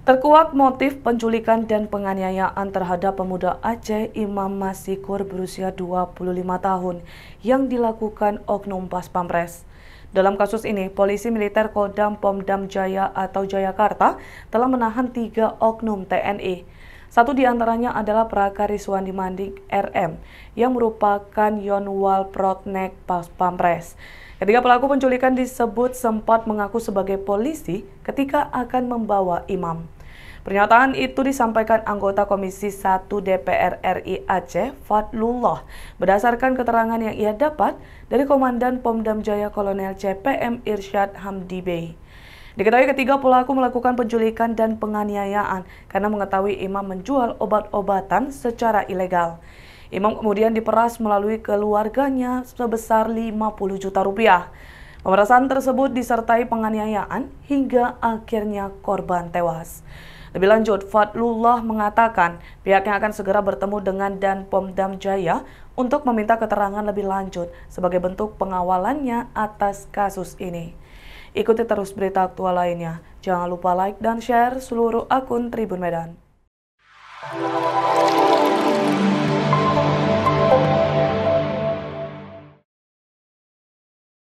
Terkuak motif penculikan dan penganiayaan terhadap pemuda Aceh Imam Masikur berusia 25 tahun yang dilakukan Oknum Pas Pampres. Dalam kasus ini, polisi militer Kodam Pomdam Jaya atau Jayakarta telah menahan tiga oknum TNI. Satu di antaranya adalah Prakari Suwandi Mandik RM yang merupakan Yonwal Protnek Pas Pampres. Ketika pelaku penculikan disebut sempat mengaku sebagai polisi ketika akan membawa imam. Pernyataan itu disampaikan anggota Komisi 1 DPR RI Aceh, Fadlullah, berdasarkan keterangan yang ia dapat dari Komandan Pomdam Jaya Kolonel CPM Irsyad Hamdi Bey. Diketahui ketiga pelaku melakukan penculikan dan penganiayaan karena mengetahui imam menjual obat-obatan secara ilegal. Imam kemudian diperas melalui keluarganya sebesar 50 juta rupiah. Pemerasan tersebut disertai penganiayaan hingga akhirnya korban tewas. Lebih lanjut, Fadlullah mengatakan pihaknya akan segera bertemu dengan Dan Pomdam Jaya untuk meminta keterangan lebih lanjut sebagai bentuk pengawalannya atas kasus ini. Ikuti terus berita aktual lainnya. Jangan lupa like dan share seluruh akun Tribun Medan.